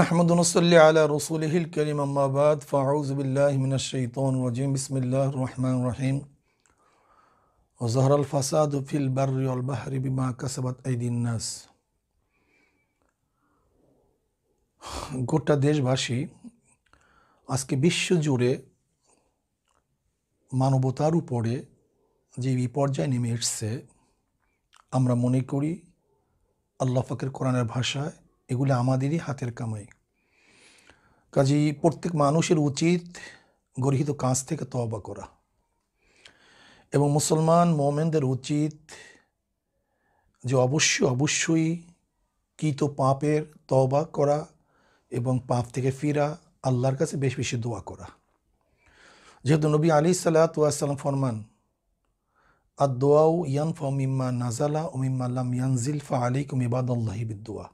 نحمد نصلي على رسوله الكريم أما بعد فأعوذ بالله من الشيطان الرجيم بسم الله الرحمن الرحيم وظهر الفساد في البر والبحر بما كسبت أيدي الناس গোটা দেশবাসী আজকে বিশ্ব জুড়ে মানবতার উপরে যে বিপর্যয় নেমে এসছে আমরা মনে করি আল্লাহ ফাকের কোরআনের ভাষায় এগুলো আমাদেরই হাতের কামাই কাজেই প্রত্যেক মানুষের উচিত গরহিত কাজ থেকে তবা করা এবং মুসলমান মোমেনদের উচিত যে অবশ্যই অবশ্যই তো পাপের তবা করা এবং পাপ থেকে ফিরা আল্লাহর কাছে বেশ বেশি দোয়া করা যেহেতু নবী আলী সাল্লাহাম ফরমান আর দোয়াও ইয়ান ফা মিম্মা নাজালা ও মিম্মা আল্লাম ইয়ানজিল ফা আলী কুমিবাদ আল্লাহিবিদোয়া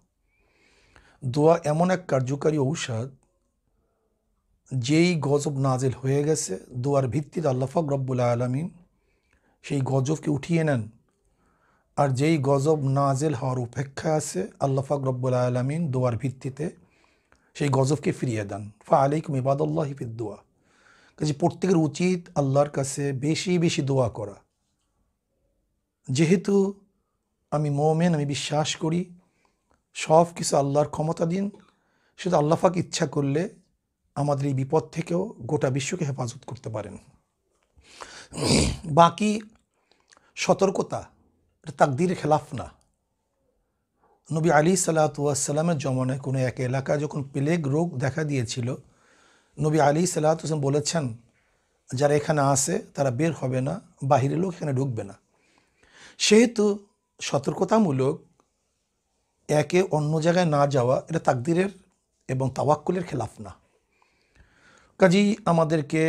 দোয়া এমন এক কার্যকারী ঔষধ যেই গজব নাজেল হয়ে গেছে দোয়ার ভিত্তিতে ফাক রব্বুল আলমিন সেই গজবকে উঠিয়ে নেন আর যেই গজব নাজেল হওয়ার উপেক্ষা আছে ফাক রব্বুল আলমিন দোয়ার ভিত্তিতে সেই গজবকে ফিরিয়ে দেন ফা আলাইকুম ইবাদুল্লাহ হিফিদ দোয়া কাজে প্রত্যেকের উচিত আল্লাহর কাছে বেশি বেশি দোয়া করা যেহেতু আমি মোমেন আমি বিশ্বাস করি সব কিছু আল্লাহর ক্ষমতা দিন শুধু আল্লাহাক ইচ্ছা করলে আমাদের এই বিপদ থেকেও গোটা বিশ্বকে হেফাজত করতে পারেন বাকি সতর্কতা তাকদির খেলাফ না নবী আলী সাল্লাতুয়াসাল্লামের জমানে কোনো এক এলাকায় যখন প্লেগ রোগ দেখা দিয়েছিল নবী আলী সাল্লাহাম বলেছেন যারা এখানে আসে তারা বের হবে না বাহিরের লোক এখানে ঢুকবে না সেহেতু সতর্কতামূলক একে অন্য জায়গায় না যাওয়া এটা তাকদিরের এবং তাওয়াক্কুলের খেলাফ না কাজী আমাদেরকে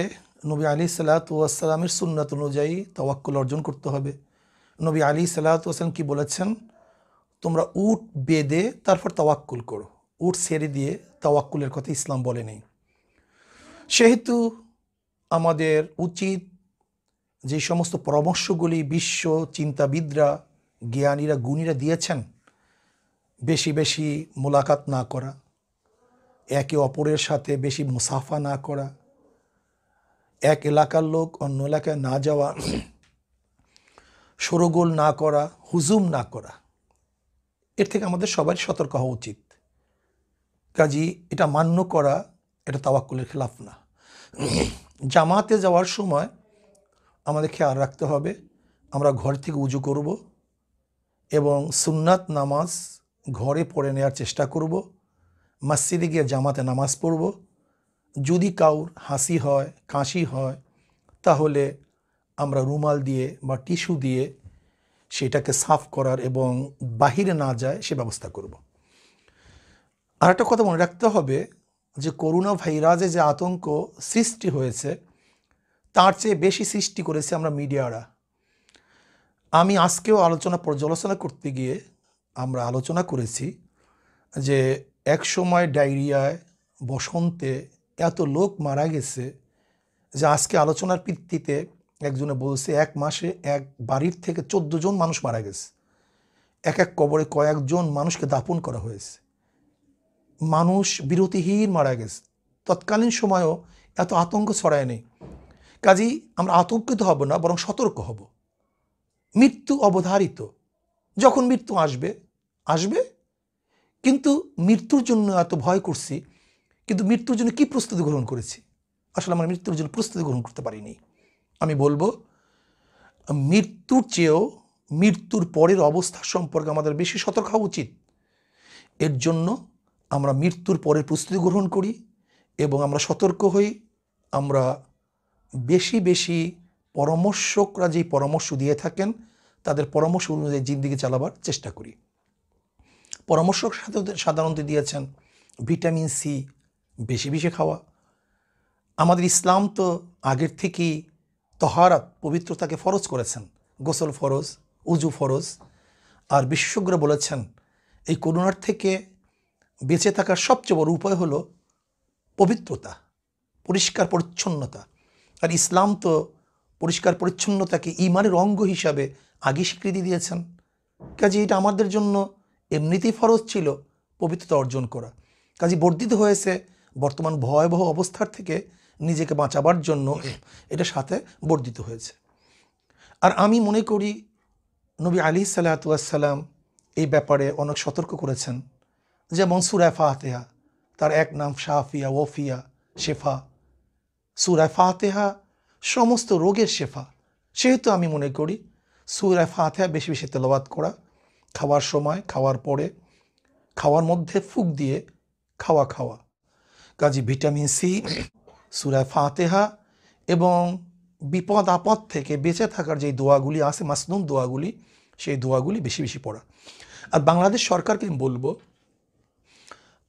নবী আলী সাল্লাতামের সুন্নাত অনুযায়ী তাওয়াক্কুল অর্জন করতে হবে নবী আলী সাল্লাতাম কি বলেছেন তোমরা উট বেঁধে তারপর তাওয়াক্কুল করো উট ছেড়ে দিয়ে তাওয়াক্কুলের কথা ইসলাম বলে নেই সেহেতু আমাদের উচিত যে সমস্ত পরামর্শগুলি বিশ্ব চিন্তাবিদরা জ্ঞানীরা গুণীরা দিয়েছেন বেশি বেশি মোলাকাত না করা একে অপরের সাথে বেশি মুসাফা না করা এক এলাকার লোক অন্য এলাকায় না যাওয়া সরগোল না করা হুজুম না করা এর থেকে আমাদের সবাই সতর্ক হওয়া উচিত কাজী এটা মান্য করা এটা তাওয়াক্কুলের খেলাফ না জামাতে যাওয়ার সময় আমাদের খেয়াল রাখতে হবে আমরা ঘর থেকে উজু করব এবং সুন্নাত নামাজ ঘরে পড়ে নেওয়ার চেষ্টা করব মসজিদে গিয়ে জামাতে নামাজ পড়ব যদি কাউর হাসি হয় কাশি হয় তাহলে আমরা রুমাল দিয়ে বা টিস্যু দিয়ে সেটাকে সাফ করার এবং বাহিরে না যায় সে ব্যবস্থা করব আর একটা কথা মনে রাখতে হবে যে করোনা ভাইরাসে যে আতঙ্ক সৃষ্টি হয়েছে তার চেয়ে বেশি সৃষ্টি করেছে আমরা মিডিয়ারা আমি আজকেও আলোচনা পর্যালোচনা করতে গিয়ে আমরা আলোচনা করেছি যে এক সময় ডায়রিয়ায় বসন্তে এত লোক মারা গেছে যে আজকে আলোচনার ভিত্তিতে একজনে বলছে এক মাসে এক বাড়ির থেকে চোদ্দ জন মানুষ মারা গেছে এক এক কবরে কয়েকজন মানুষকে দাপন করা হয়েছে মানুষ বিরতিহীন মারা গেছে তৎকালীন সময়ও এত আতঙ্ক ছড়ায় নেই কাজেই আমরা আতঙ্কিত হব না বরং সতর্ক হব মৃত্যু অবধারিত যখন মৃত্যু আসবে আসবে কিন্তু মৃত্যুর জন্য এত ভয় করছি কিন্তু মৃত্যুর জন্য কি প্রস্তুতি গ্রহণ করেছি আসলে আমরা মৃত্যুর জন্য প্রস্তুতি গ্রহণ করতে পারিনি আমি বলবো মৃত্যুর চেয়েও মৃত্যুর পরের অবস্থা সম্পর্কে আমাদের বেশি সতর্ক হওয়া উচিত এর জন্য আমরা মৃত্যুর পরের প্রস্তুতি গ্রহণ করি এবং আমরা সতর্ক হই আমরা বেশি বেশি পরামর্শকরা যেই পরামর্শ দিয়ে থাকেন তাদের পরামর্শ অনুযায়ী জিন্দিগি চালাবার চেষ্টা করি পরামর্শ সাধারণত দিয়েছেন ভিটামিন সি বেশি বেশি খাওয়া আমাদের ইসলাম তো আগের থেকেই তহারাত পবিত্রতাকে ফরজ করেছেন গোসল ফরজ উজু ফরজ আর বিশেষজ্ঞরা বলেছেন এই করোনার থেকে বেঁচে থাকার সবচেয়ে বড় উপায় হলো পবিত্রতা পরিষ্কার পরিচ্ছন্নতা আর ইসলাম তো পরিষ্কার পরিচ্ছন্নতাকে ইমানের অঙ্গ হিসাবে আগে স্বীকৃতি দিয়েছেন কাজে এটা আমাদের জন্য এমনিতেই ফরজ ছিল পবিত্রতা অর্জন করা কাজী বর্ধিত হয়েছে বর্তমান ভয়াবহ অবস্থার থেকে নিজেকে বাঁচাবার জন্য এটা সাথে বর্ধিত হয়েছে আর আমি মনে করি নবী আলী সাল্লাতুয়াসাল্লাম এই ব্যাপারে অনেক সতর্ক করেছেন যেমন সুরায় ফাহাতেহা তার এক নাম শাহফিয়া ওফিয়া শেফা সুরায় ফাতেহা সমস্ত রোগের শেফা সেহেতু আমি মনে করি সুরায় ফাতেহা বেশি বেশি তেলবাদ করা খাওয়ার সময় খাওয়ার পরে খাওয়ার মধ্যে ফুক দিয়ে খাওয়া খাওয়া কাজী ভিটামিন সি সুরায় ফাতেহা এবং বিপদ আপদ থেকে বেঁচে থাকার যে দোয়াগুলি আছে মাসনুম দোয়াগুলি সেই দোয়াগুলি বেশি বেশি পড়া আর বাংলাদেশ সরকারকে আমি বলবো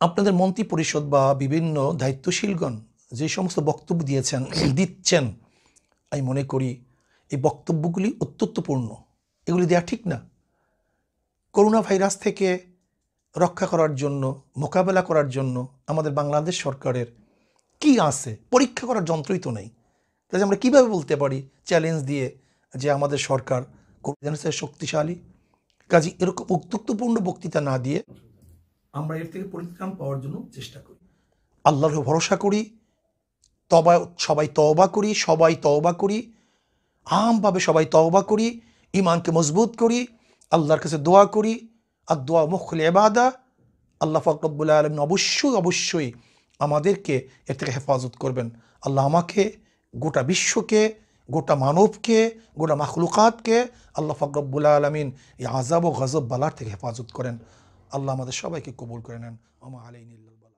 আপনাদের মন্ত্রী পরিষদ বা বিভিন্ন দায়িত্বশীলগণ যে সমস্ত বক্তব্য দিয়েছেন দিচ্ছেন আমি মনে করি এই বক্তব্যগুলি অত্যন্তপূর্ণ এগুলি দেওয়া ঠিক না করোনা ভাইরাস থেকে রক্ষা করার জন্য মোকাবেলা করার জন্য আমাদের বাংলাদেশ সরকারের কি আছে পরীক্ষা করার যন্ত্রই তো নেই তাহলে আমরা কিভাবে বলতে পারি চ্যালেঞ্জ দিয়ে যে আমাদের সরকার শক্তিশালী কাজে এরকম উত্তুক্তপূর্ণ বক্তৃতা না দিয়ে আমরা এর থেকে পরিত্রাণ পাওয়ার জন্য চেষ্টা করি আল্লাহর ভরসা করি তবা সবাই তওবা করি সবাই তওবা করি আমভাবে সবাই তওবা করি ইমানকে মজবুত করি আল্লাহর কাছে দোয়া করি আর দোয়া মুখলে এবাদা আল্লাহ ফকরবুল্লা আলম অবশ্যই অবশ্যই আমাদেরকে এর থেকে হেফাজত করবেন আল্লাহ আমাকে গোটা বিশ্বকে গোটা মানবকে গোটা মাখলুকাতকে আল্লাহ ফকরবুল্লা আলমিন এই আজাব ও গজব বালার থেকে হেফাজত করেন আল্লাহ আমাদের সবাইকে কবুল করে নেন আমা আলাইন